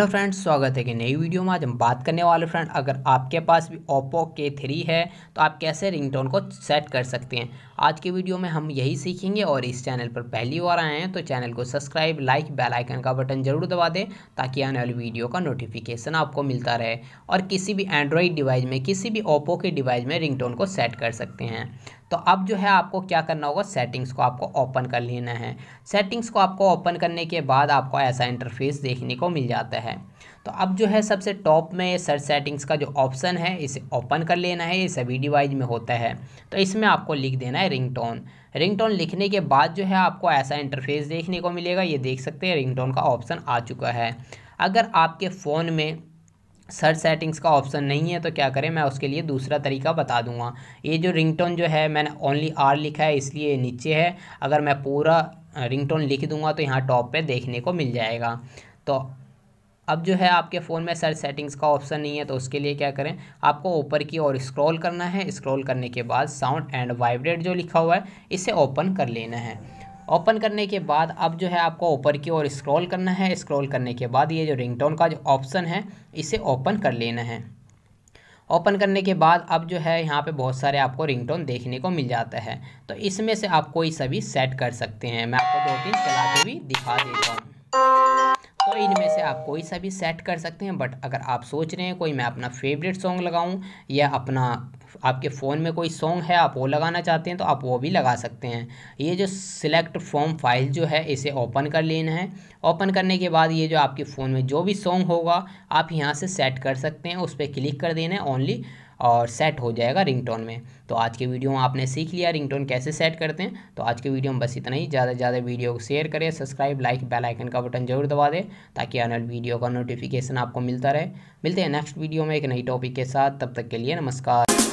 hello friends स्वागत है कि नई वीडियो में आज हम बात करने वाले फ्रेंड अगर आपके पास भी ओप्पो के थ्री है तो आप कैसे रिंगटोन को सेट कर सकते हैं आज के वीडियो में हम यही सीखेंगे और इस चैनल पर पहली बार आए हैं तो चैनल को सब्सक्राइब लाइक बेल आइकन का बटन जरूर दबा दें ताकि आने वाली वीडियो का नोटिफिकेशन आपको मिलता रहे और किसी भी एंड्रॉयड डिवाइस में किसी भी ओप्पो के डिवाइस में रिंग को सेट कर सकते हैं तो अब जो है आपको क्या करना होगा सेटिंग्स को आपको ओपन कर लेना है सेटिंग्स को आपको ओपन करने के बाद आपको ऐसा इंटरफेस देखने को मिल जाता है है तो अब जो है सबसे टॉप में सर्च सेटिंग्स का जो ऑप्शन है इसे ओपन कर लेना है ये सभी डिवाइस में होता है तो इसमें आपको लिख देना है रिंगटोन रिंगटोन लिखने के बाद जो है आपको ऐसा इंटरफेस देखने को मिलेगा ये देख सकते हैं रिंगटोन का ऑप्शन आ चुका है अगर आपके फ़ोन में सर्च सेटिंग्स का ऑप्शन नहीं है तो क्या करें मैं उसके लिए दूसरा तरीका बता दूंगा ये जो रिंगटोन जो है मैंने ओनली आर लिखा है इसलिए नीचे है अगर मैं पूरा रिंगटोन लिख दूंगा तो यहाँ टॉप पे देखने को मिल जाएगा तो अब जो है आपके फ़ोन में सर सेटिंग्स का ऑप्शन नहीं है तो उसके लिए क्या करें आपको ऊपर की ओर स्क्रॉल करना है स्क्रॉल करने के बाद साउंड एंड वाइब्रेट जो लिखा हुआ है इसे ओपन कर लेना है ओपन करने के बाद अब जो है आपको ऊपर की ओर स्क्रॉल करना है स्क्रॉल करने के बाद ये जो रिंगटोन का जो ऑप्शन है इसे ओपन कर लेना है ओपन करने के बाद अब जो है यहाँ पे बहुत सारे आपको रिंगटोन देखने को मिल जाता है तो इसमें से आप कोई सभी सेट कर सकते हैं मैं आपको दो तीन चला के भी दिखा देता हूँ तो इनमें से आप कोई सा भी सेट कर सकते हैं बट अगर आप सोच रहे हैं कोई मैं अपना फेवरेट सॉन्ग लगाऊं या अपना आपके फ़ोन में कोई सॉन्ग है आप वो लगाना चाहते हैं तो आप वो भी लगा सकते हैं ये जो सिलेक्ट फॉर्म फाइल जो है इसे ओपन कर लेना है ओपन करने के बाद ये जो आपके फ़ोन में जो भी सॉन्ग होगा आप यहाँ से सेट कर सकते हैं उस पर क्लिक कर देना है ओनली और सेट हो जाएगा रिंगटोन में तो आज के वीडियो में आपने सीख लिया रिंगटोन कैसे सेट करते हैं तो आज के वीडियो में बस इतना ही ज़्यादा से ज़्यादा वीडियो को शेयर करें सब्सक्राइब लाइक बेल आइकन का बटन जरूर दबा दें ताकि आने वाली वीडियो का नोटिफिकेशन आपको मिलता रहे मिलते हैं नेक्स्ट वीडियो में एक नई टॉपिक के साथ तब तक के लिए नमस्कार